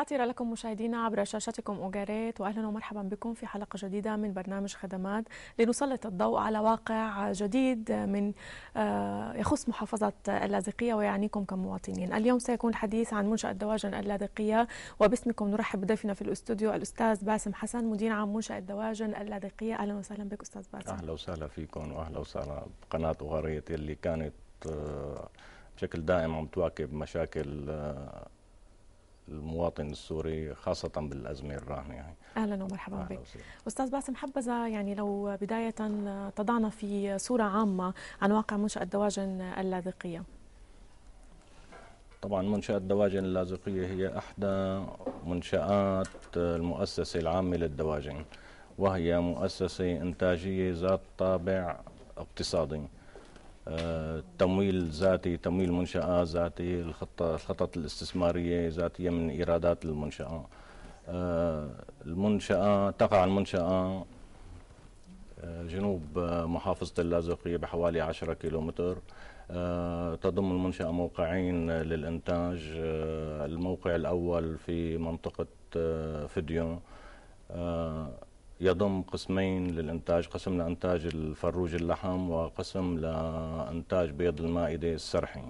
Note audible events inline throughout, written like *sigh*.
العطيرة لكم مشاهدينا عبر شاشتكم أوجاريت وأهلا ومرحبا بكم في حلقة جديدة من برنامج خدمات لنسلط الضوء على واقع جديد من آه، يخص محافظة اللاذقية ويعنيكم كمواطنين اليوم سيكون الحديث عن منشأة دواجن اللاذقية وباسمكم نرحب بضيفنا في الاستوديو الأستاذ باسم حسن مدير عام منشأة دواجن اللاذقية أهلا وسهلا بك أستاذ باسم أهلا وسهلا فيكم وأهلا وسهلا بقناة أوغاريت اللي كانت آه، بشكل دائم عم تواكب مشاكل آه، المواطن السوري خاصة بالأزمة الراهنة يعني أهلا ومرحبا أهلا بك وسيلة. أستاذ باسم حبذا يعني لو بداية تضعنا في صورة عامة عن واقع منشأة دواجن اللاذقية طبعا منشأة دواجن اللاذقية هي إحدى منشآت المؤسسة العامة للدواجن وهي مؤسسة إنتاجية ذات طابع اقتصادي تمويل ذاتي تمويل منشآت ذاتي الخطة الخطط الاستثمارية ذاتية من إيرادات المنشأة آه، المنشأة تقع المنشأة آه، جنوب آه، محافظة اللاذقية بحوالي 10 كيلومتر تضم المنشأة موقعين للإنتاج الموقع الأول في منطقة فديون يضم قسمين للانتاج قسم لانتاج الفروج اللحم وقسم لانتاج بيض المائده السرحي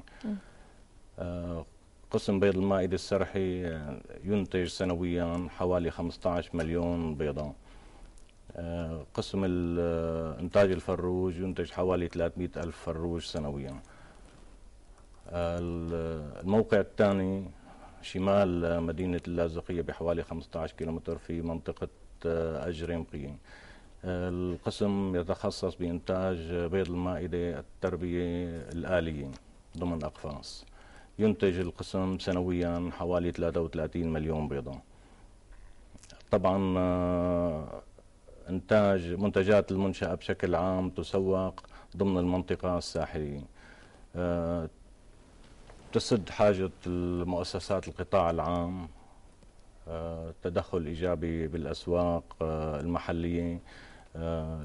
آه، قسم بيض المائده السرحي آه، ينتج سنويا حوالي 15 مليون بيضه آه، قسم انتاج الفروج ينتج حوالي 300 الف فروج سنويا الموقع الثاني شمال مدينة اللاذقية بحوالي 15 كيلومتر في منطقة أجر القسم يتخصص بإنتاج بيض المائدة التربية الآلية ضمن أقفاص ينتج القسم سنويا حوالي 33 مليون بيضة طبعا آه، إنتاج منتجات المنشأة بشكل عام تسوق ضمن المنطقة الساحلية آه، تسد حاجة المؤسسات القطاع العام تدخل إيجابي بالأسواق آه، المحلية آه،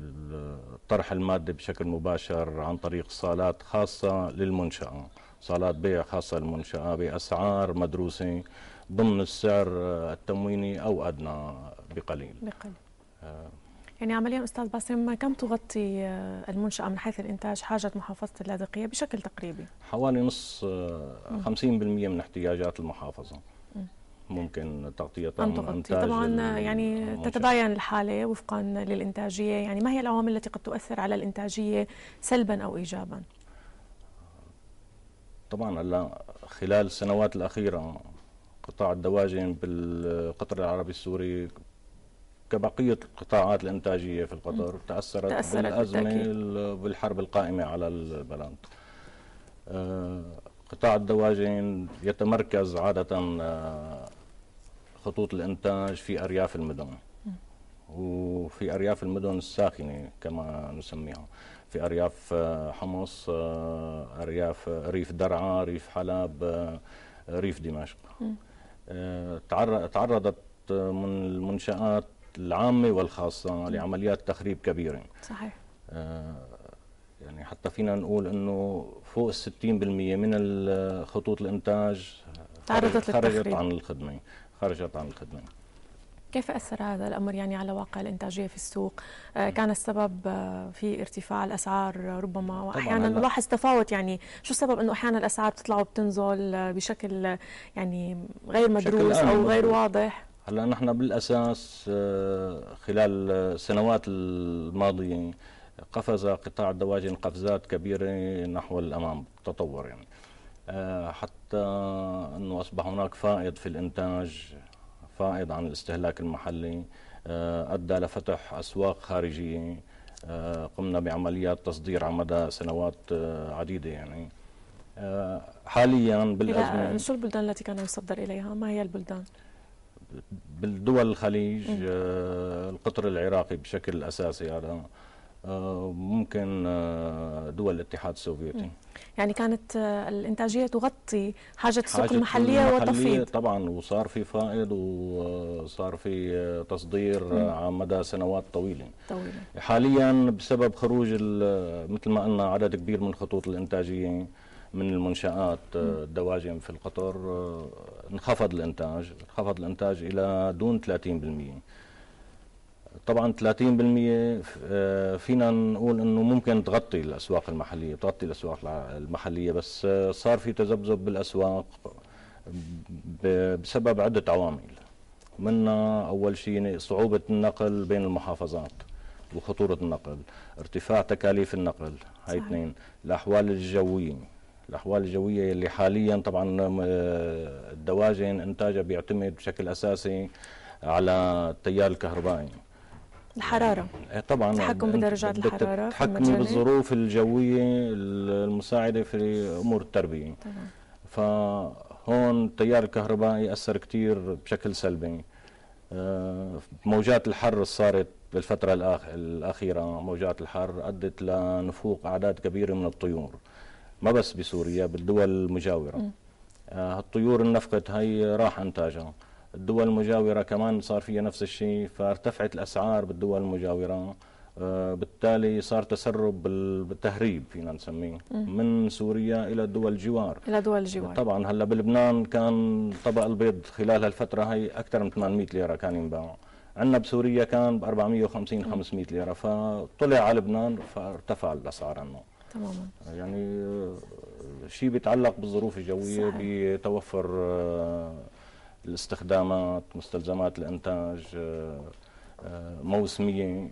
طرح المادة بشكل مباشر عن طريق صالات خاصة للمنشأة صالات بيع خاصة للمنشأة بأسعار مدروسة ضمن السعر آه، التمويني أو أدنى بقليل بقليل يعني عمليا استاذ باسم كم تغطي المنشاه من حيث الانتاج حاجه محافظه اللاذقيه بشكل تقريبي؟ حوالي نص 50% من احتياجات المحافظه. ممكن تغطيه أم تغطي طبعا يعني تتباين الحالة وفقا للإنتاجية يعني ما هي العوامل التي قد تؤثر على الإنتاجية سلبا أو إيجابا طبعا هلا خلال السنوات الأخيرة قطاع الدواجن بالقطر العربي السوري كبقية القطاعات الإنتاجية في القطر تأثرت, تأثرت بالأزمة بالحرب القائمة على البلد آه، قطاع الدواجن يتمركز عادة آه، خطوط الانتاج في ارياف المدن وفي ارياف المدن الساخنه كما نسميها في ارياف آه، حمص آه، ارياف آه، ريف درعا ريف حلب ريف دمشق تعرضت من المنشات العامه والخاصه لعمليات تخريب كبيره صحيح يعني حتى فينا نقول انه فوق ال 60% من خطوط الانتاج تعرضت خرجت عن الخدمه خرجت عن الخدمه كيف أثر هذا الأمر يعني على واقع الإنتاجية في السوق؟ آه، كان السبب آه، في ارتفاع الأسعار ربما وأحيانا نلاحظ تفاوت يعني شو السبب أنه أحيانا الأسعار بتطلع وبتنزل آه، بشكل يعني غير مدروس أو غير واضح؟ هلا نحن بالأساس خلال السنوات الماضية قفز قطاع الدواجن قفزات كبيرة نحو الأمام تطور يعني آه، حتى أنه أصبح هناك فائض في الإنتاج فائض عن الاستهلاك المحلي آه، أدى لفتح أسواق خارجية آه، قمنا بعمليات تصدير على مدى سنوات عديدة يعني حاليا بالأزمة شو البلدان التي كان يصدر إليها؟ ما هي البلدان؟ بالدول الخليج القطر العراقي بشكل أساسي هذا ممكن آه، دول الاتحاد السوفيتي يعني كانت آه، الانتاجيه تغطي حاجه السوق المحليه وتفيض طبعا وصار في فائض وصار آه، في تصدير على مدى سنوات طويله طويله حاليا بسبب خروج مثل ما قلنا عدد كبير من خطوط الانتاجيه من المنشآت الدواجن في القطر انخفض الإنتاج انخفض الإنتاج إلى دون 30% طبعا 30% آه، فينا نقول انه ممكن تغطي الاسواق المحليه بتغطي الاسواق المحليه بس آه، صار في تذبذب بالاسواق بسبب عده عوامل منها اول شيء يعني صعوبه النقل بين المحافظات وخطوره النقل ارتفاع تكاليف النقل هاي اثنين الاحوال الجويه الاحوال الجويه اللي حاليا طبعا آه، الدواجن انتاجها بيعتمد بشكل اساسي على التيار الكهربائي الحرارة إيه، طبعا التحكم بدرجات الحرارة التحكم بالظروف الجوية المساعدة في أمور التربية طبعا. فهون التيار الكهربائي أثر كثير بشكل سلبي آه، موجات الحر اللي صارت بالفترة الأخيرة موجات الحر أدت لنفوق أعداد كبيرة من الطيور ما بس بسوريا بالدول المجاورة آه، هالطيور النفقت هي راح إنتاجها الدول المجاورة كمان صار فيها نفس الشيء فارتفعت الأسعار بالدول المجاورة آه، بالتالي صار تسرب بالتهريب فينا نسميه من سوريا الى دول الجوار الى دول الجوار طبعا هلا بلبنان كان طبق البيض خلال هالفتره هي اكثر من 800 ليره كان ينباع عندنا بسوريا كان ب 450 500 ليره فطلع على لبنان فارتفع الاسعار عنه تماما يعني آه، شيء بيتعلق بالظروف الجويه صحيح. بتوفر آه، الاستخدامات مستلزمات الانتاج آه، آه، موسميه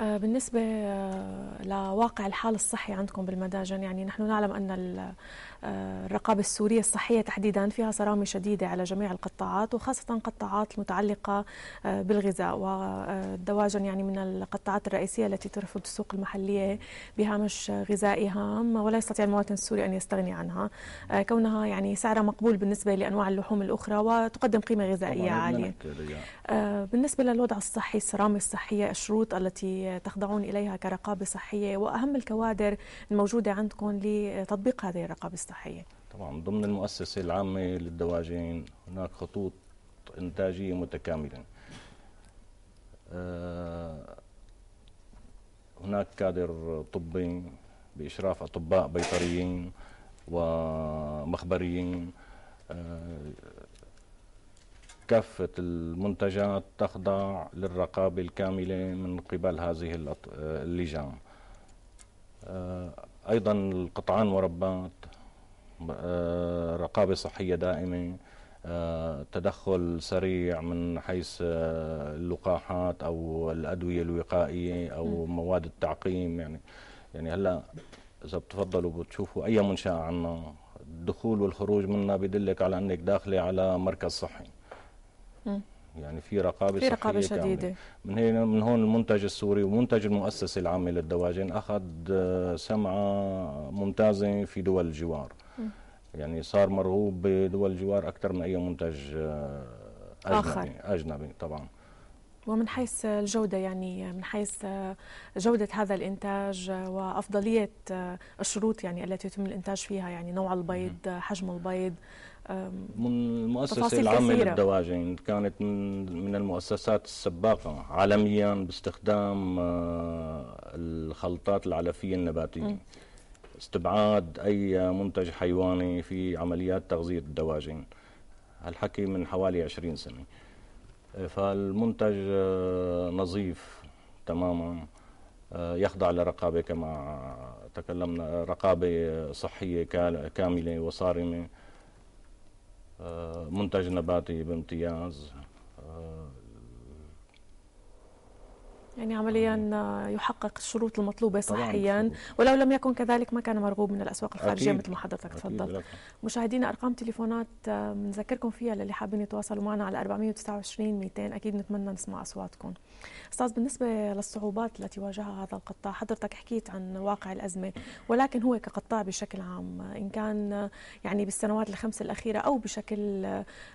آه، بالنسبة آه، لواقع الحال الصحي عندكم بالمداجن يعني نحن نعلم أن آه، الرقابة السورية الصحية تحديدا فيها صرامة شديدة على جميع القطاعات وخاصة قطاعات المتعلقة بالغذاء والدواجن يعني من القطاعات الرئيسية التي ترفض السوق المحلية بهامش غذائي هام ولا يستطيع المواطن السوري أن يستغني عنها كونها يعني سعرها مقبول بالنسبة لأنواع اللحوم الأخرى وتقدم قيمة غذائية عالية بالنسبة للوضع الصحي الصرامة الصحية الشروط التي تخضعون إليها كرقابة صحية وأهم الكوادر الموجودة عندكم لتطبيق هذه الرقابة الصحية طبعا ضمن المؤسسة العامة للدواجن هناك خطوط إنتاجية متكاملة آه، هناك كادر طبي بإشراف أطباء بيطريين ومخبريين آه، كافة المنتجات تخضع للرقابة الكاملة من قبل هذه آه، اللجان آه، أيضا القطعان مربات آه، رقابة صحية دائمة تدخل سريع من حيث اللقاحات أو الأدوية الوقائية أو مواد التعقيم يعني يعني هلا إذا بتفضلوا بتشوفوا أي منشأة عنا الدخول والخروج منها بدلك على أنك داخلة على مركز صحي م. يعني في رقابه في رقابه شديده من هنا من هون المنتج السوري ومنتج المؤسسه العامه للدواجن اخذ آه، سمعه ممتازه في دول الجوار م. يعني صار مرغوب بدول الجوار اكثر من اي منتج آه، اجنبي آخر. اجنبي طبعا ومن حيث الجودة يعني من حيث آه، جودة هذا الإنتاج وأفضلية الشروط يعني التي يتم الإنتاج فيها يعني نوع البيض حجم البيض من المؤسسة العامة للدواجن كانت من, المؤسسات السباقة عالميا باستخدام آه، الخلطات العلفية النباتية م. استبعاد أي منتج حيواني في عمليات تغذية الدواجن هالحكي من حوالي 20 سنة آه، فالمنتج آه، نظيف تماما يخضع لرقابة كما تكلمنا رقابة صحية كاملة وصارمة منتج نباتي بامتياز يعني عمليا يحقق الشروط المطلوبه صحيا ولو لم يكن كذلك ما كان مرغوب من الاسواق الخارجيه مثل ما حضرتك تفضل مشاهدينا ارقام تليفونات بنذكركم فيها للي حابين يتواصلوا معنا على 429 200 اكيد نتمنى نسمع اصواتكم استاذ بالنسبه للصعوبات التي واجهها هذا القطاع حضرتك حكيت عن واقع الازمه ولكن هو كقطاع بشكل عام ان كان يعني بالسنوات الخمس الاخيره او بشكل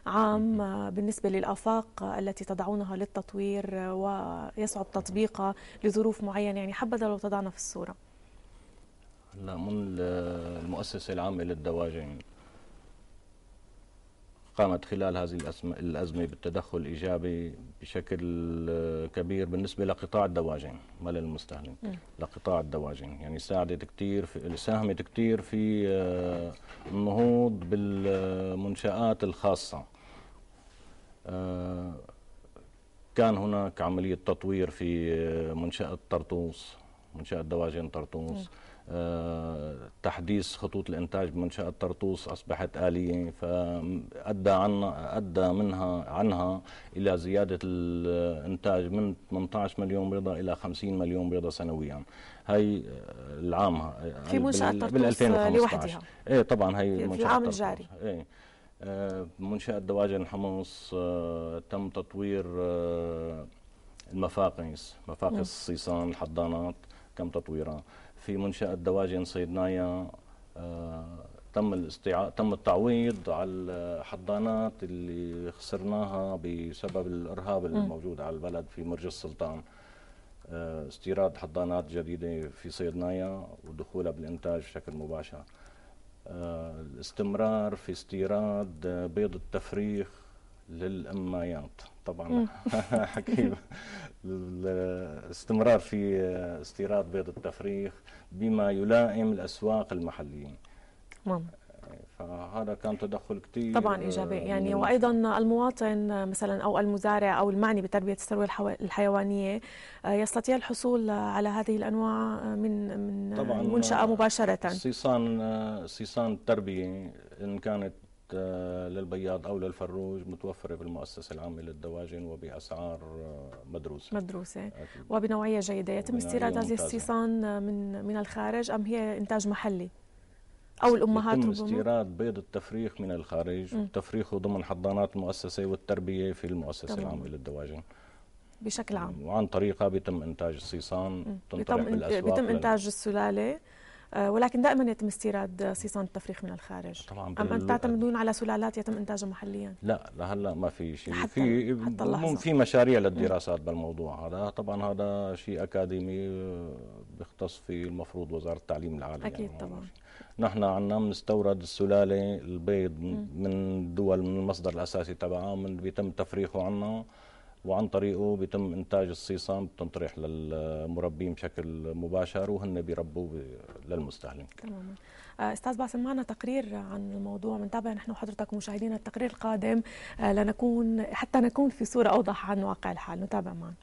عام بالنسبه للافاق التي تضعونها للتطوير ويصعب تطوير تطبيقها لظروف معينه يعني حبذا لو تضعنا في الصوره هلا من المؤسسه العامه للدواجن قامت خلال هذه الأزمة بالتدخل الإيجابي بشكل كبير بالنسبة لقطاع الدواجن ما للمستهلك لقطاع الدواجن يعني ساعدت كثير ساهمت كثير في آه، النهوض بالمنشآت الخاصة آه، كان هناك عملية تطوير في آه، منشأة طرطوس منشأة دواجن طرطوس آه، تحديث خطوط الإنتاج بمنشأة طرطوس أصبحت آلية فأدى عنا أدى منها عنها إلى زيادة الإنتاج من 18 مليون بيضة إلى 50 مليون بيضة سنويا هي آه، العام في منشأة طرطوس لوحدها إيه طبعا هي في العام الجاري إيه آه، منشأة دواجن حمص آه، تم تطوير آه، المفاقس مفاقس الصيصان نعم. الحضانات تم تطويرها في منشأة دواجن صيدنايا تم الاستيعاب تم التعويض على الحضانات اللي خسرناها بسبب الارهاب الموجود على البلد في مرج السلطان استيراد حضانات جديده في صيدنايا ودخولها بالانتاج بشكل مباشر الاستمرار في استيراد بيض التفريخ للأمايات طبعا *laughs* حكي الاستمرار في استيراد بيض التفريخ بما يلائم الأسواق المحلية فهذا كان تدخل كثير طبعا آه، ايجابي يعني وايضا المواطن مثلا او المزارع او المعني بتربيه الثروه الحيوانيه آه، يستطيع الحصول على هذه الانواع آه، من من طبعا منشاه مباشره صيصان صيصان التربيه ان كانت للبياض او للفروج متوفره بالمؤسسه العامه للدواجن وباسعار مدروسه مدروسه أكيد. وبنوعيه جيده يتم استيراد هذه الصيصان من من الخارج ام هي انتاج محلي او الامهات يتم ربما استيراد بيض التفريخ من الخارج وتفريخه تفريخه ضمن حضانات المؤسسه والتربيه في المؤسسه طبعا. العامه للدواجن بشكل عام وعن طريقها بيتم انتاج الصيصان بيتم, بيتم انتاج السلاله آه، ولكن دائما يتم استيراد صيصان التفريخ من الخارج طبعا ام ان تعتمدون على سلالات يتم انتاجها محليا لا لهلا ما في شيء في حتى في مشاريع للدراسات بالموضوع هذا طبعا هذا شيء اكاديمي آه، بيختص فيه المفروض وزاره التعليم العالي اكيد يعني طبعا نحن عنا بنستورد السلاله البيض من دول من المصدر الاساسي تبعها من بيتم تفريخه عنا وعن طريقه بيتم انتاج الصيصان بتنطرح للمربين بشكل مباشر وهن بيربوه للمستهلك تماما آه، استاذ باسم معنا تقرير عن الموضوع بنتابع نحن وحضرتك مشاهدينا التقرير القادم آه، لنكون حتى نكون في صوره اوضح عن واقع الحال نتابع معنا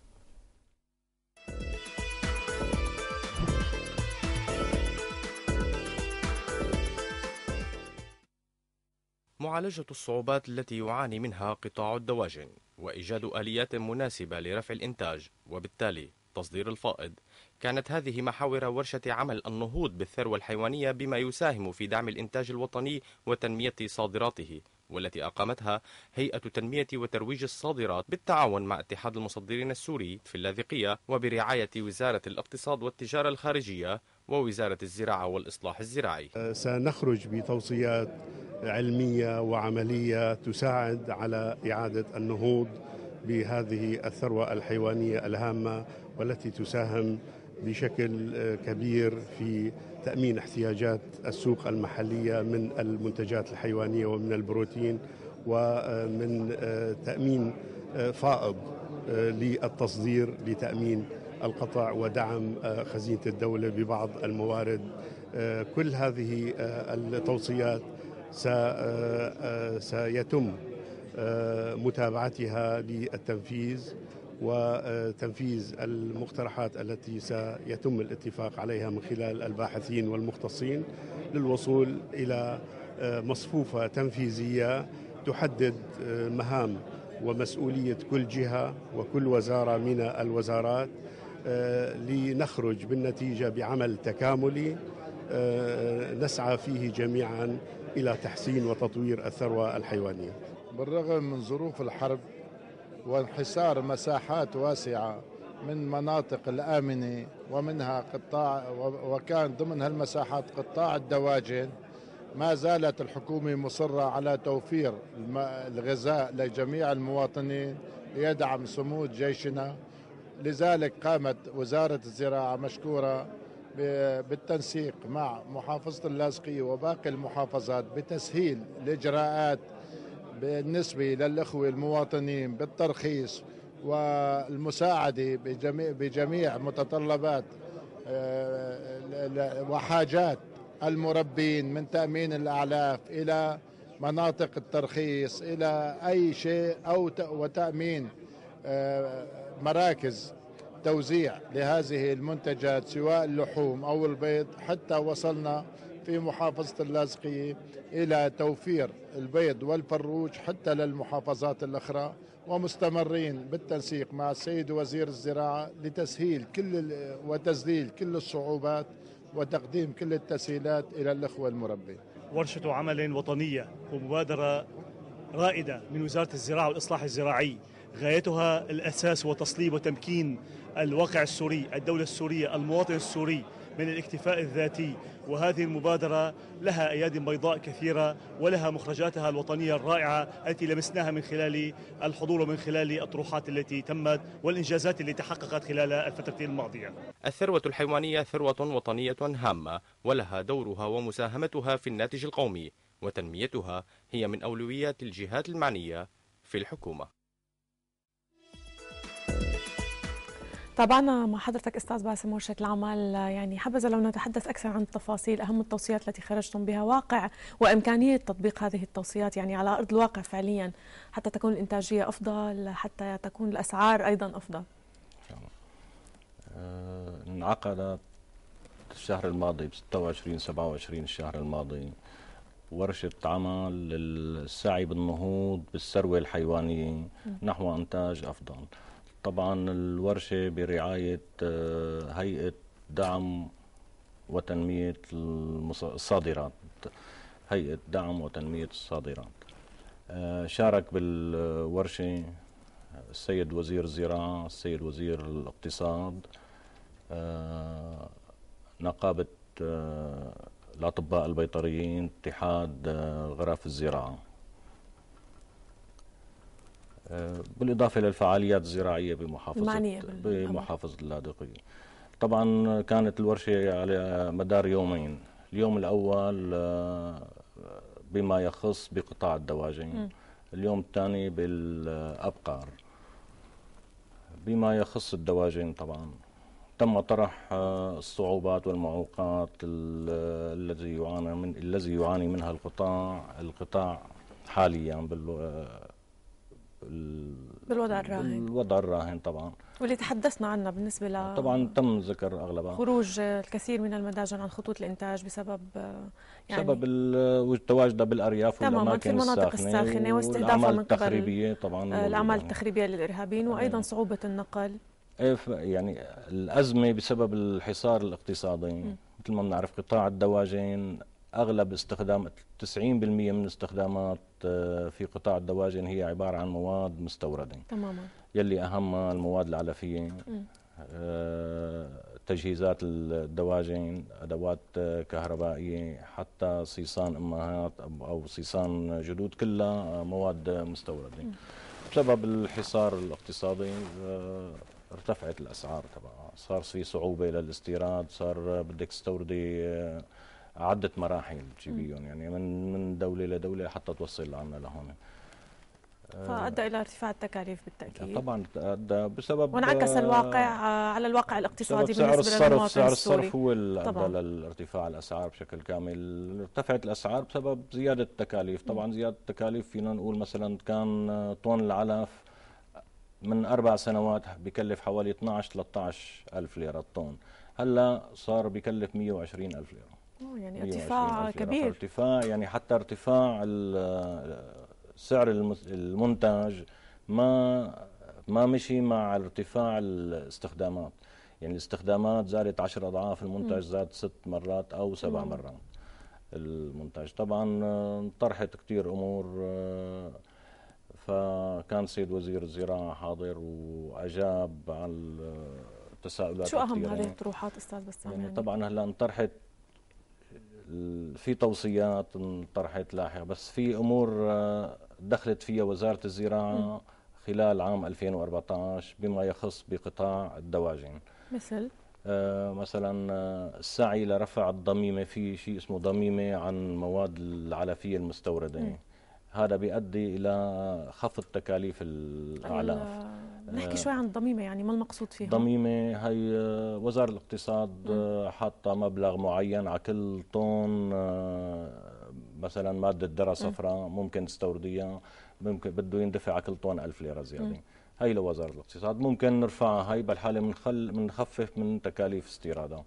معالجة الصعوبات التي يعاني منها قطاع الدواجن وإيجاد آليات مناسبة لرفع الإنتاج وبالتالي تصدير الفائض كانت هذه محاور ورشة عمل النهوض بالثروة الحيوانية بما يساهم في دعم الإنتاج الوطني وتنمية صادراته والتي أقامتها هيئة تنمية وترويج الصادرات بالتعاون مع اتحاد المصدرين السوري في اللاذقية وبرعاية وزارة الاقتصاد والتجارة الخارجية ووزارة الزراعة والإصلاح الزراعي أه، سنخرج بتوصيات علمية وعملية تساعد على إعادة النهوض بهذه الثروة الحيوانية الهامة والتي تساهم بشكل أه، كبير في تأمين احتياجات السوق المحلية من المنتجات الحيوانية ومن البروتين ومن أه، تأمين فائض للتصدير لتأمين القطاع ودعم آه، خزينة الدولة ببعض الموارد آه، كل هذه آه، التوصيات سيتم متابعتها للتنفيذ وتنفيذ المقترحات التي سيتم الاتفاق عليها من خلال الباحثين والمختصين للوصول الى مصفوفه تنفيذيه تحدد مهام ومسؤوليه كل جهه وكل وزاره من الوزارات آه، لنخرج بالنتيجة بعمل تكاملي آه، نسعى فيه جميعا إلى تحسين وتطوير الثروة الحيوانية بالرغم من ظروف الحرب وانحسار مساحات واسعة من مناطق الآمنة ومنها قطاع وكان ضمن هالمساحات قطاع الدواجن ما زالت الحكومة مصرة على توفير الغذاء لجميع المواطنين ليدعم صمود جيشنا لذلك قامت وزارة الزراعة مشكورة بالتنسيق مع محافظة اللاذقية وباقي المحافظات بتسهيل الإجراءات بالنسبة للإخوة المواطنين بالترخيص والمساعدة بجميع, بجميع متطلبات آه، وحاجات المربين من تأمين الأعلاف إلى مناطق الترخيص إلى أي شيء أو وتأمين آه، مراكز توزيع لهذه المنتجات سواء اللحوم أو البيض حتى وصلنا في محافظة اللاذقية إلى توفير البيض والفروج حتى للمحافظات الأخرى ومستمرين بالتنسيق مع السيد وزير الزراعة لتسهيل كل وتذليل كل الصعوبات وتقديم كل التسهيلات إلى الأخوة المربي. ورشة عمل وطنية ومبادرة رائدة من وزارة الزراعة والإصلاح الزراعي غايتها الأساس وتصليب وتمكين الواقع السوري الدولة السورية المواطن السوري من الاكتفاء الذاتي وهذه المبادرة لها أياد بيضاء كثيرة ولها مخرجاتها الوطنية الرائعة التي لمسناها من خلال الحضور ومن خلال الطروحات التي تمت والإنجازات التي تحققت خلال الفترة الماضية الثروة الحيوانية ثروة وطنية هامة ولها دورها ومساهمتها في الناتج القومي وتنميتها هي من أولويات الجهات المعنية في الحكومة تابعنا مع حضرتك استاذ باسم مرشد العمل يعني حبذا لو نتحدث اكثر عن التفاصيل اهم التوصيات التي خرجتم بها واقع وامكانيه تطبيق هذه التوصيات يعني على ارض الواقع فعليا حتى تكون الانتاجيه افضل حتى تكون الاسعار ايضا افضل. آه، انعقد الشهر الماضي ب 26 27 الشهر الماضي ورشة عمل للسعي بالنهوض بالثروة الحيوانية نحو إنتاج أفضل طبعا الورشة برعاية آه، هيئة دعم وتنمية الصادرات هيئة دعم وتنمية الصادرات آه، شارك بالورشة السيد وزير الزراعة السيد وزير الاقتصاد آه، نقابة الأطباء البيطريين اتحاد غرف الزراعة آه، بالإضافة للفعاليات الزراعية بمحافظة بمحافظة اللاذقية طبعا كانت الورشة على مدار يومين اليوم الأول آه، بما يخص بقطاع الدواجن اليوم الثاني بالأبقار بما يخص الدواجن طبعا تم طرح آه، الصعوبات والمعوقات الذي يعاني من الذي يعاني منها القطاع القطاع حاليا بالوضع الراهن الوضع الراهن طبعا واللي تحدثنا عنه بالنسبة ل طبعا تم ذكر أغلبها خروج الكثير من المداجن عن خطوط الإنتاج بسبب يعني بسبب تواجدها بالأرياف والأماكن في المناطق الساخنة, الساخنة واستهدافها من التخريبية طبعا آه، الأعمال التخريبية للإرهابيين آه. وأيضا صعوبة النقل إيه، يعني الأزمة بسبب الحصار الاقتصادي مثل ما بنعرف قطاع الدواجن أغلب استخدام 90% من استخدامات في قطاع الدواجن هي عبارة عن مواد مستوردة تماما يلي أهمها المواد العلفية آه، تجهيزات الدواجن أدوات كهربائية حتى صيصان أمهات أو صيصان جدود كلها مواد مستوردة بسبب الحصار الاقتصادي آه، ارتفعت الأسعار تبعها صار في صعوبة للاستيراد صار بدك تستوردي آه، عده مراحل تجيبيهم يعني من من دوله لدوله حتى توصل لعنا لهون آه، فادى الى ارتفاع التكاليف بالتاكيد طبعا ادى بسبب وانعكس آه، الواقع على الواقع الاقتصادي بالنسبه سعر الصرف سعر الصرف السوري. هو أدى لارتفاع الاسعار بشكل كامل ارتفعت الاسعار بسبب زياده التكاليف طبعا زياده التكاليف فينا نقول مثلا كان آه، طن العلف من اربع سنوات بكلف حوالي 12 13 الف ليره الطن هلا صار بكلف 120 الف ليره يعني ارتفاع كبير ارتفاع يعني حتى ارتفاع سعر المنتج ما ما مشي مع ارتفاع الاستخدامات يعني الاستخدامات زادت 10 اضعاف المنتج زاد ست مرات او سبع مرات المنتج طبعا انطرحت آه، كثير امور آه، فكان سيد وزير الزراعه حاضر واجاب على التساؤلات شو اهم هذه الطروحات استاذ بسام يعني, يعني طبعا هلا انطرحت في توصيات طرحت لاحقا بس في امور آه، دخلت فيها وزاره الزراعه خلال عام 2014 بما يخص بقطاع الدواجن مثل آه، مثلا آه، السعي لرفع الضميمه في شيء اسمه ضميمه عن مواد العلفيه المستورده م. هذا بيؤدي الى خفض تكاليف الاعلاف نحكي آه، شوي عن الضميمه يعني ما المقصود فيها الضميمه هي آه، وزاره الاقتصاد آه، حاطه مبلغ معين على كل طن مثلا ماده ذره صفراء ممكن تستورديها ممكن بده يندفع على كل طن 1000 ليره زياده هي لوزاره الاقتصاد ممكن نرفعها هي بالحاله بنخل بنخفف من تكاليف استيرادها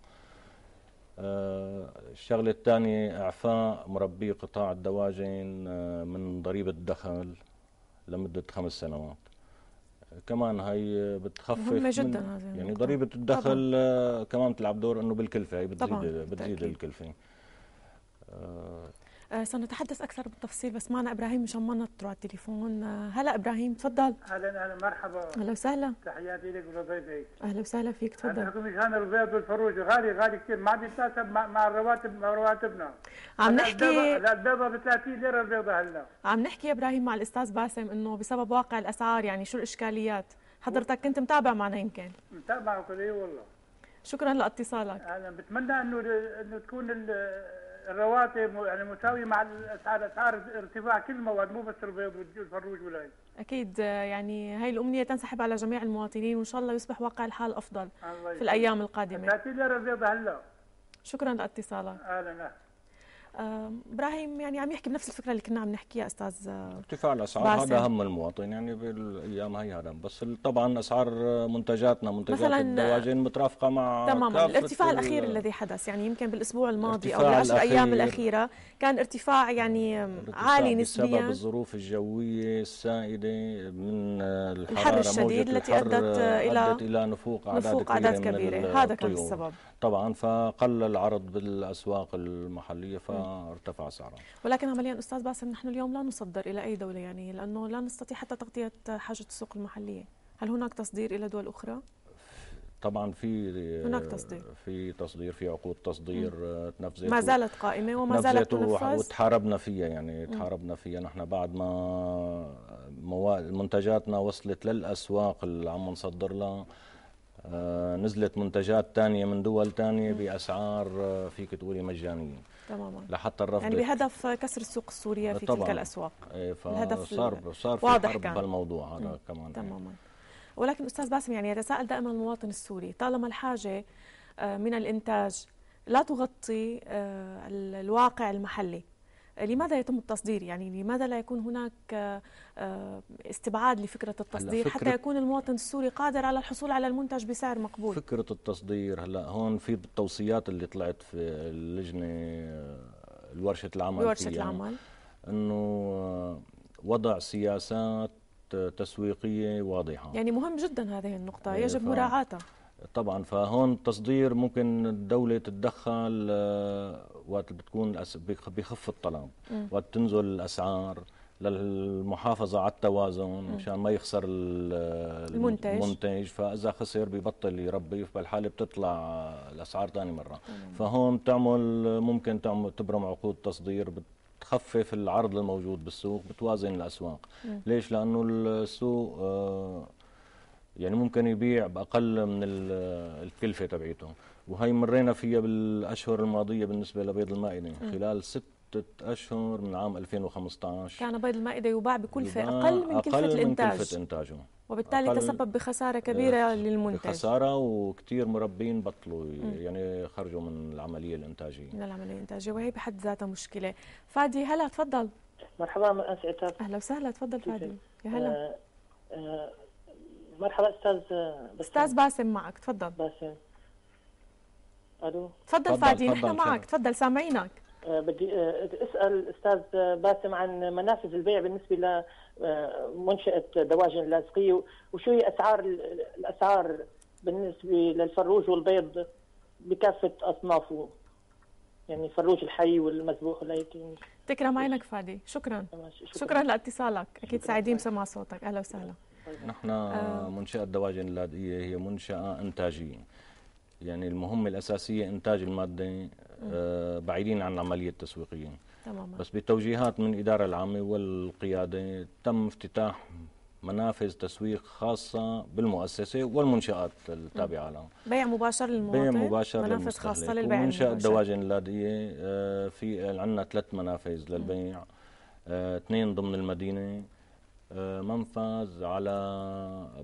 الشغلة الثانية إعفاء مربي قطاع الدواجن من ضريبة الدخل لمدة خمس سنوات كمان هي بتخفف مهمة جدا يعني ضريبة الدخل طبعا. آه، كمان بتلعب دور انه بالكلفة هي بتزيد طبعا. بتزيد بالتأكيد. الكلفة آه، آه، سنتحدث أكثر بالتفصيل بس معنا إبراهيم مشان ما نطر على التليفون آه، هلا إبراهيم تفضل أهلا أهلا مرحبا أهلا وسهلا تحياتي لك ولضيفك أهلا وسهلا فيك تفضل أنا مشان البيض والفروج غالي غالي كثير ما بيتناسب مع, مع الرواتب مع رواتبنا عم نحكي البيضة ب 30 ليرة البيضة هلا عم نحكي يا إبراهيم مع الأستاذ باسم إنه بسبب واقع الأسعار يعني شو الإشكاليات حضرتك كنت متابع معنا يمكن متابع كل والله شكرا لاتصالك انا بتمنى انه انه تكون الرواتب يعني مساويه مع الاسعار اسعار ارتفاع كل المواد مو بس البيض والفروج والعين اكيد آه، يعني هاي الامنيه تنسحب على جميع المواطنين وان شاء الله يصبح واقع الحال افضل في الايام القادمه. هلا هلا شكرا لاتصالك. اهلا ابراهيم يعني عم يحكي بنفس الفكره اللي كنا عم نحكيها استاذ ارتفاع آه، الاسعار هذا هم المواطن يعني بالايام هي هذا بس طبعا اسعار منتجاتنا منتجات الدواجن مترافقه مع تماما الارتفاع الاخير الذي حدث يعني يمكن بالاسبوع الماضي او بالعشر ايام الاخيره كان ارتفاع يعني عالي نسبيا بسبب الظروف الجويه السائده من الحر الشديد التي ادت الى ادت الى نفوق اعداد نفوق اعداد كبيره, كبيرة. هذا كان السبب طبعا فقل العرض بالاسواق المحليه ف يعني. آه، ارتفع سعرها ولكن عمليا استاذ باسم نحن اليوم لا نصدر الى اي دوله يعني لانه لا نستطيع حتى تغطيه حاجه السوق المحليه هل هناك تصدير الى دول اخرى طبعا في هناك تصدير في تصدير في عقود تصدير آه، تنفذت ما زالت قائمه وما زالت تنفذ وتحاربنا فيها يعني تحاربنا فيها نحن بعد ما مواد منتجاتنا وصلت للاسواق اللي عم نصدر لها آه، نزلت منتجات تانية من دول تانية بأسعار فيك تقولي مجانية تماما لحتى الرفض يعني بهدف كسر السوق السورية في طبعا. تلك الأسواق إيه، الهدف صار صار في حرب كان. بالموضوع هذا كمان تماما ولكن أستاذ باسم يعني يتساءل دائما المواطن السوري طالما الحاجة آه، من الإنتاج لا تغطي آه، الواقع المحلي لماذا يتم التصدير يعني لماذا لا يكون هناك آه، آه، استبعاد لفكرة التصدير فكرة حتى يكون المواطن السوري قادر على الحصول على المنتج بسعر مقبول فكرة التصدير هلا هون في التوصيات اللي طلعت في اللجنة الورشة آه، العمل ورشة العمل انه وضع سياسات تسويقية واضحة يعني مهم جدا هذه النقطة إيه، يجب ف... مراعاتها طبعا فهون التصدير ممكن الدولة تتدخل وقت بتكون بخف الطلب وقت تنزل الاسعار للمحافظة على التوازن مشان ما يخسر المنتج المنتج فإذا خسر ببطل يربي فبالحالة بتطلع الأسعار ثاني مرة مم. فهون بتعمل ممكن تعمل تبرم عقود تصدير بتخفف العرض الموجود بالسوق بتوازن الأسواق مم. ليش؟ لأنه السوق آه، يعني ممكن يبيع بأقل من الكلفة تبعيته وهي مرينا فيها بالاشهر الماضيه بالنسبه لبيض المائده يعني خلال ست اشهر من عام 2015 كان بيض المائده يباع بكلفه اقل من كلفه أقل الانتاج من كلفه انتاجه وبالتالي تسبب بخساره كبيره للمنتج خساره وكثير مربين بطلوا يعني خرجوا من العمليه الانتاجيه من العمليه الانتاجيه وهي بحد ذاتها مشكله فادي هلا تفضل مرحبا استاذ اهلا وسهلا تفضل فادي يا هلا أه أه مرحبا استاذ آه، باسم استاذ باسم معك تفضل باسم الو تفضل فادي نحن معك تفضل سامعينك أه، بدي أه، اسال استاذ باسم عن منافذ البيع بالنسبه لمنشاه أه، دواجن اللاذقيه وشو هي اسعار الاسعار بالنسبه للفروج والبيض بكافه اصنافه يعني الفروج الحي والمذبوح ولا تكرم عينك فادي شكرا شكرا, شكرا لاتصالك اكيد سعيدين بسمع صوتك اهلا وسهلا طيب. نحن منشاه دواجن اللاذقيه هي منشاه انتاجيه يعني المهمة الأساسية إنتاج المادة آه، بعيدين عن العملية التسويقية تماما. بس بتوجيهات من الإدارة العامة والقيادة تم افتتاح منافذ تسويق خاصة بالمؤسسة والمنشآت التابعة لها بيع مباشر للمواطن بيع مباشر منافذ خاصة للبيع المباشر الدواجن اللادية آه، في عندنا ثلاث منافذ للبيع آه، اثنين ضمن المدينة منفذ على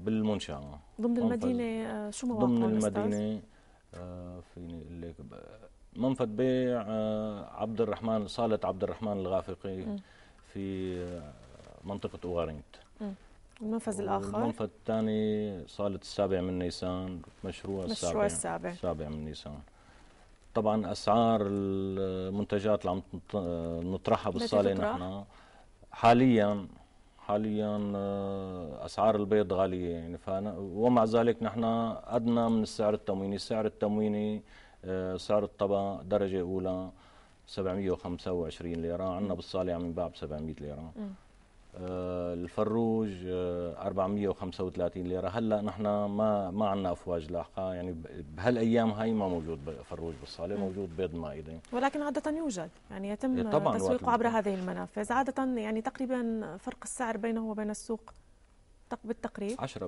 بالمنشأة ضمن المدينة شو مواقع ضمن المدينة أستاذ؟ آه، فيني منفذ بيع آه، عبد الرحمن صالة عبد الرحمن الغافقي في آه، منطقة أوغارنت المنفذ الآخر المنفذ الثاني صالة السابع من نيسان مشروع, مشروع السابع السابع السابع من نيسان طبعا أسعار المنتجات اللي عم نطرحها بالصالة نحن حاليا حاليا آه، اسعار البيض غاليه يعني ومع ذلك نحن ادنى من السعر التمويني، السعر التمويني آه، سعر الطبق درجه اولى 725 ليره، عندنا بالصاله عم ينباع ب 700 ليره. آه، الفروج 435 آه، ليره هلا نحن ما ما عندنا افواج لاحقه يعني بهالايام هاي ما موجود فروج بالصاله موجود بيض مائده ولكن عاده يوجد يعني يتم إيه، تسويقه عبر هذه المنافذ عاده يعني تقريبا فرق السعر بينه وبين السوق بالتقريب 10% 10%,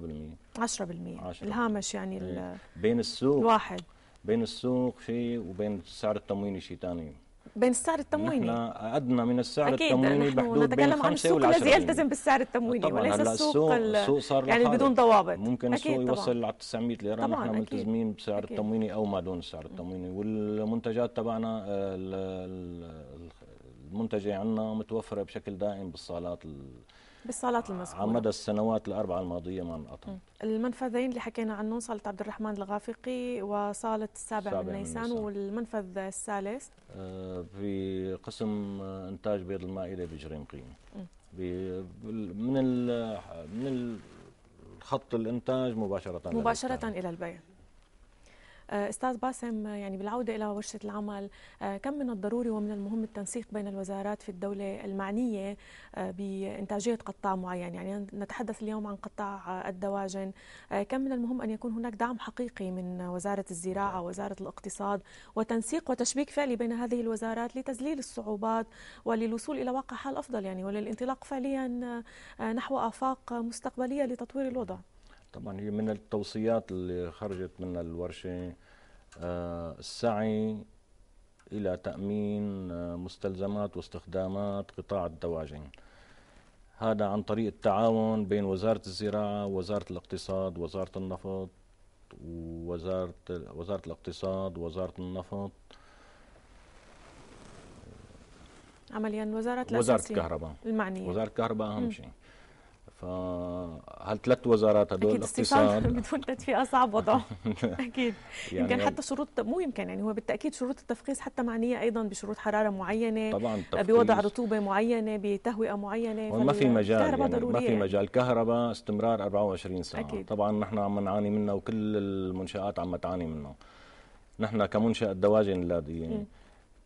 10 الهامش يعني بين السوق واحد بين السوق شيء وبين سعر التموين شيء ثاني بين السعر التمويني نحن أدنى من السعر أكيد التمويني بحدود بين خمسة و الذي يلتزم بالسعر التمويني طبعا وليس السوق السوق صار يعني لحالة. بدون ضوابط ممكن السوق طبعاً. يوصل على 900 ليرة نحن ملتزمين بسعر أكيد. التمويني أو ما دون السعر التمويني والمنتجات تبعنا المنتجة عندنا متوفرة بشكل دائم بالصالات بالصالات المسكونة على مدى السنوات الأربعة الماضية ما انقطعت المنفذين اللي حكينا عنهم صالة عبد الرحمن الغافقي وصالة السابع من نيسان والمنفذ الثالث آه، في قسم إنتاج بيض المائدة بجريم قيمة من من الخط الإنتاج مباشرة مباشرة إلى البيع آه، استاذ باسم آه، يعني بالعوده الى ورشه العمل آه، كم من الضروري ومن المهم التنسيق بين الوزارات في الدوله المعنيه بانتاجيه قطاع معين يعني نتحدث اليوم عن قطاع الدواجن كم من المهم ان يكون هناك دعم حقيقي من وزاره الزراعه نعم. وزاره الاقتصاد وتنسيق وتشبيك فعلي بين هذه الوزارات لتذليل الصعوبات وللوصول الى واقع حال افضل يعني وللانطلاق فعليا نحو افاق مستقبليه لتطوير الوضع طبعا هي من التوصيات اللي خرجت من الورشة آه، السعي إلى تأمين آه، مستلزمات واستخدامات قطاع الدواجن هذا عن طريق التعاون بين وزارة الزراعة وزارة الاقتصاد وزارة النفط ووزارة وزارة الاقتصاد وزارة النفط عمليا وزارة وزارة الكهرباء المعنية وزارة الكهرباء أهم شيء فهل ثلاث وزارات هدول اكيد الاقتصاد *laughs* بدون تدفئه صعب وضعه *laughs* اكيد يعني يمكن حتى شروط مو يمكن يعني هو بالتاكيد شروط التفخيص حتى معنيه ايضا بشروط حراره معينه طبعا بوضع رطوبه معينه بتهوئه معينه ما في مجال يعني ما في مجال كهرباء استمرار 24 ساعه أكيد. طبعا نحن عم نعاني منه وكل المنشات عم تعاني منه نحن كمنشاه دواجن اللاذقيه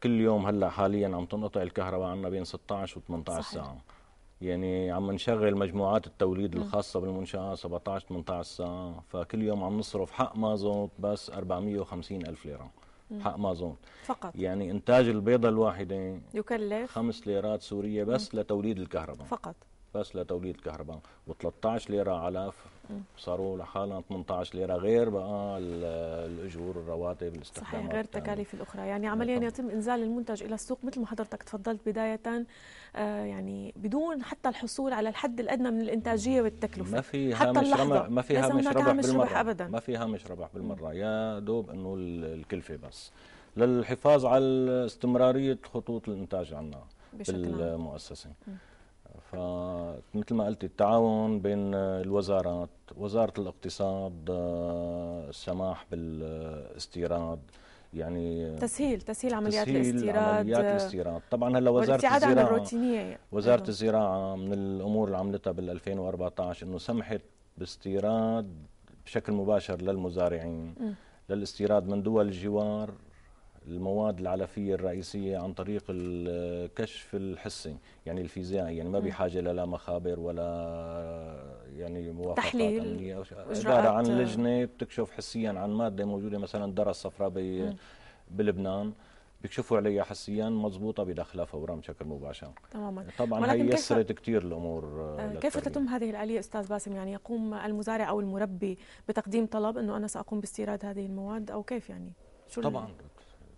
كل يوم هلا حاليا عم تنقطع الكهرباء عنا بين 16 و 18 صحيح. ساعه يعني عم نشغل مجموعات التوليد الخاصه بالمنشاه 17 18 ساعه فكل يوم عم نصرف حق مازوت بس 450 الف ليره حق مازون فقط يعني انتاج البيضه الواحده يكلف خمس ليرات سوريه بس م. لتوليد الكهرباء فقط بس لتوليد الكهرباء و13 ليره علف صاروا لحالها 18 ليره غير بقى الاجور الرواتب الاستخدامات صحيح غير التكاليف الاخرى يعني عمليا نعم. يتم انزال المنتج الى السوق مثل ما حضرتك تفضلت بدايه آه، يعني بدون حتى الحصول على الحد الادنى من الانتاجيه والتكلفه ما في هامش ربح ما في هامش ربح بالمره أبدا. ما في هامش ربح بالمره يا دوب انه الكلفه بس للحفاظ على استمراريه خطوط الانتاج عندنا بالمؤسسه فمثل ما قلت التعاون بين الوزارات وزارة الاقتصاد آه، السماح بالاستيراد يعني تسهيل تسهيل عمليات تسهيل الاستيراد عمليات الاستيراد طبعا هلا وزاره الزراعه الروتينيه وزاره الزراعه من الامور اللي عملتها بال 2014 انه سمحت باستيراد بشكل مباشر للمزارعين م. للاستيراد من دول الجوار المواد العلفية الرئيسية عن طريق الكشف الحسي يعني الفيزيائي يعني ما بحاجة لا مخابر ولا يعني موافقات تحليل عبارة عن آه. لجنة بتكشف حسيا عن مادة موجودة مثلا درس صفراء بلبنان بيكشفوا عليها حسيا مضبوطة بداخلها فورا بشكل مباشر تماما طبعا هي يسرت كثير الأمور آه، آه، كيف تتم هذه الآلية أستاذ باسم يعني يقوم المزارع أو المربي بتقديم طلب أنه أنا سأقوم باستيراد هذه المواد أو كيف يعني شو طبعا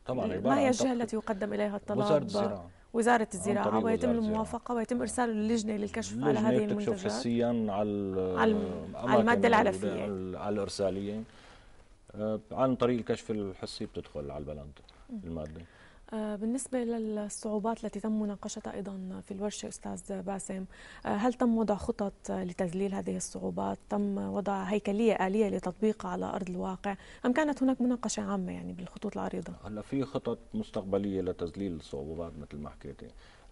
طبعا ما هي الجهه التي يقدم اليها الطلب وزاره الزراعه وزاره الزراعه ويتم الموافقه ويتم إرسال اللجنة للكشف على هذه المنتجات تكشف حسيا على على الماده العلفيه على الارساليه آه، عن طريق الكشف الحسي بتدخل على البلد الماده آه، بالنسبة للصعوبات التي تم مناقشتها أيضا في الورشة أستاذ باسم آه، هل تم وضع خطط لتذليل هذه الصعوبات تم وضع هيكلية آلية لتطبيقها على أرض الواقع أم كانت هناك مناقشة عامة يعني بالخطوط العريضة هلا في خطط مستقبلية لتذليل الصعوبات مثل ما حكيتي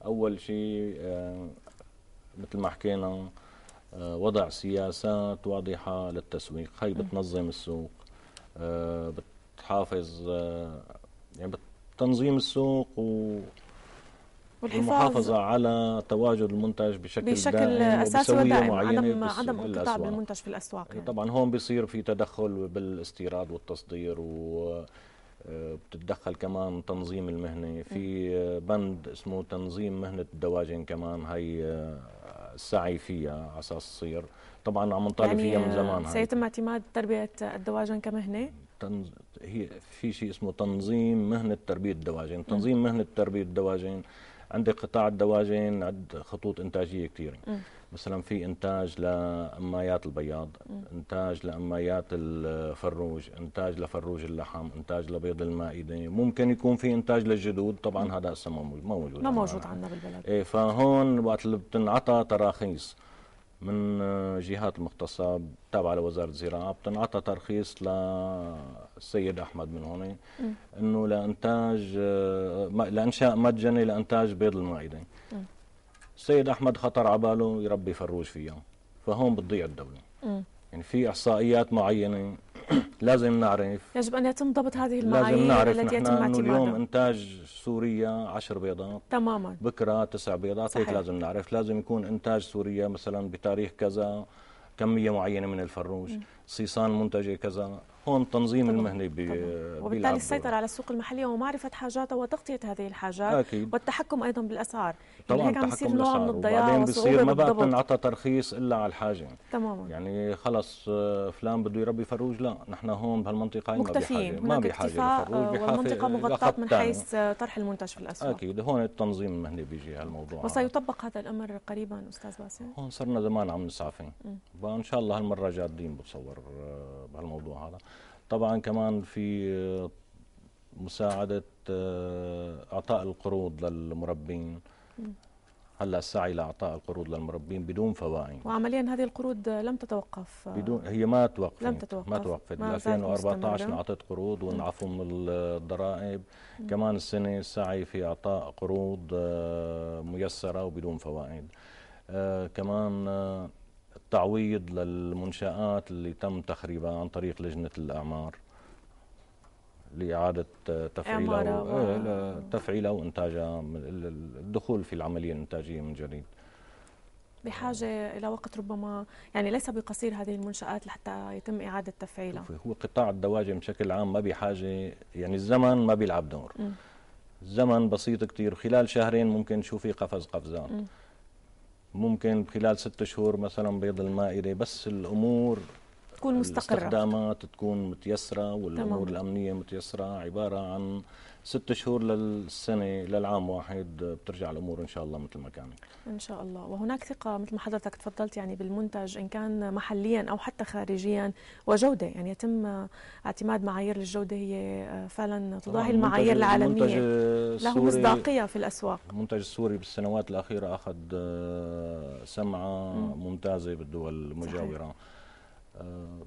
أول شيء آه، مثل ما حكينا وضع سياسات واضحة للتسويق هي بتنظم السوق بتحافظ يعني بت تنظيم السوق و والحفاظ على تواجد المنتج بشكل, بشكل أساسي ودائم عدم عدم انقطاع بالمنتج في الأسواق يعني. طبعا هون بيصير في تدخل بالاستيراد والتصدير و بتتدخل كمان تنظيم المهنه في إيه. بند اسمه تنظيم مهنه الدواجن كمان هي آه، السعي فيها على اساس تصير طبعا عم نطالب يعني فيها من آه، زمان سيتم اعتماد تربيه الدواجن كمهنه تنز... هي في شيء اسمه تنظيم مهنه تربيه الدواجن تنظيم مهنه تربيه الدواجن عندي قطاع الدواجن عند خطوط انتاجيه كثيره مثلا في انتاج لاميات البياض انتاج لاميات الفروج انتاج لفروج اللحم انتاج لبيض المائده ممكن يكون في انتاج للجدود طبعا هذا هسه ما موجود ما موجود ما موجود عندنا بالبلد ايه فهون وقت اللي بتنعطى تراخيص من جهات المختصة تابعة لوزارة الزراعة بتنعطى ترخيص للسيد أحمد من هون أنه لإنتاج لإنشاء مدجنة لإنتاج بيض المعدة السيد أحمد خطر عباله يربي فروج فيها فهون بتضيع الدولة يعني في إحصائيات معينة *clears throat* لازم نعرف يجب ان يتم ضبط هذه المعايير لازم نعرف التي يتم اعتمادها اليوم انتاج سوريا 10 بيضات تماما بكره تسع بيضات هيك لازم نعرف لازم يكون انتاج سوريا مثلا بتاريخ كذا كميه معينه من الفروج صيصان منتجه كذا هون تنظيم طبعا. المهنه بي وبالتالي السيطره على السوق المحليه ومعرفه حاجاتها وتغطيه هذه الحاجات أكيد. والتحكم ايضا بالاسعار يعني طبعا يعني هيك عم يصير نوع من الضياع وبعدين بصير ما بقى بنعطى ترخيص الا على الحاجه تماما يعني خلص آه، فلان بده يربي فروج لا نحن هون بهالمنطقه مكتفين ما بحاجه ما بحاجه آه، والمنطقه مغطاه من حيث طرح المنتج في الاسواق اكيد هون التنظيم المهني بيجي هالموضوع وسيطبق هذا الامر قريبا استاذ باسم هون صرنا زمان عم نسعى فيه شاء الله هالمره جادين بتصور آه، بهالموضوع هذا طبعا كمان في آه، مساعدة آه، أعطاء القروض للمربين هلا السعي لاعطاء القروض للمربين بدون فوائد وعمليا هذه القروض لم تتوقف بدون هي ما توقفت لم تتوقف ما توقفت ب 2014 انعطت قروض وانعفوا من الضرائب م. كمان السنه السعي في اعطاء قروض آه، ميسره وبدون فوائد كمان التعويض للمنشآت اللي تم تخريبها عن طريق لجنة الأعمار لإعادة تفعيلها و... إيه، تفعيلها وإنتاجها الدخول في العملية الإنتاجية من جديد بحاجة إلى وقت ربما يعني ليس بقصير هذه المنشآت لحتى يتم إعادة تفعيلها هو قطاع الدواجن بشكل عام ما بحاجة يعني الزمن ما بيلعب دور م. الزمن بسيط كتير خلال شهرين ممكن في قفز قفزات م. ممكن خلال ستة شهور مثلا بيض المائدة بس الأمور تكون مستقرة الاستخدامات تكون متيسرة والأمور تمام. الأمنية متيسرة عبارة عن ست شهور للسنه للعام واحد بترجع الامور ان شاء الله مثل ما كانت ان شاء الله وهناك ثقه مثل ما حضرتك تفضلت يعني بالمنتج ان كان محليا او حتى خارجيا وجوده يعني يتم اعتماد معايير الجوده هي فعلا تضاهي المعايير العالميه له مصداقيه في الاسواق المنتج السوري بالسنوات الاخيره اخذ آه، سمعه ممتازه بالدول المجاوره صحيح. آه،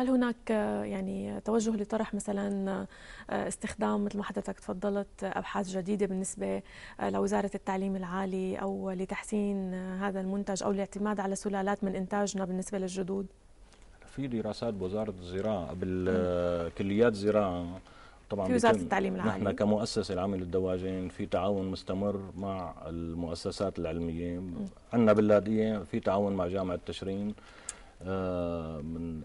هل هناك آه، يعني توجه لطرح مثلا آه، استخدام مثل ما حضرتك تفضلت آه، ابحاث جديده بالنسبه لوزاره التعليم العالي او لتحسين هذا المنتج او الاعتماد على سلالات من انتاجنا بالنسبه للجدود؟ في دراسات بوزاره الزراعه بالكليات زراعه طبعا في وزاره التعليم العالي نحن كمؤسسه العامه للدواجن في تعاون مستمر مع المؤسسات العلميه عندنا باللاذقيه في تعاون مع جامعه تشرين من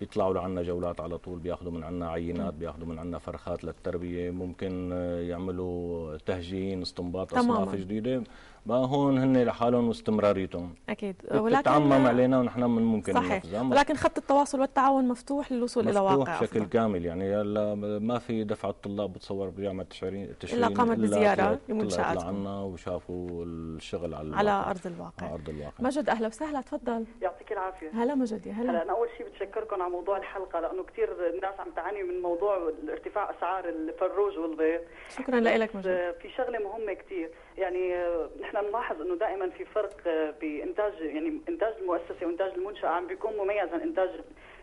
بيطلعوا لعنا جولات على طول بياخذوا من عنا عينات بياخذوا من عنا فرخات للتربيه ممكن آه، يعملوا تهجين استنباط اصناف جديده بقى هون هن لحالهم واستمراريتهم اكيد ولكن بتتعمم علينا آه، ونحن من ممكن صحيح ولكن خط التواصل والتعاون مفتوح للوصول الى واقع مفتوح بشكل كامل يعني هلا ما في دفعه طلاب بتصور بجامعه تشرين تشرين الا قامت بزياره لمنشاتكم عنا وشافوا الشغل على الواقع. على ارض الواقع على ارض الواقع مجد اهلا وسهلا تفضل يعطيك العافيه هلا مجد يا هلا انا اول شيء بتشكركم على موضوع الحلقه لانه كثير الناس عم تعاني من موضوع ارتفاع اسعار الفروج والبيض شكرا لك مجد في شغله مهمه كثير يعني آه، نحن نلاحظ انه دائما في فرق آه، بانتاج يعني انتاج المؤسسه وانتاج المنشاه عم بيكون مميز عن انتاج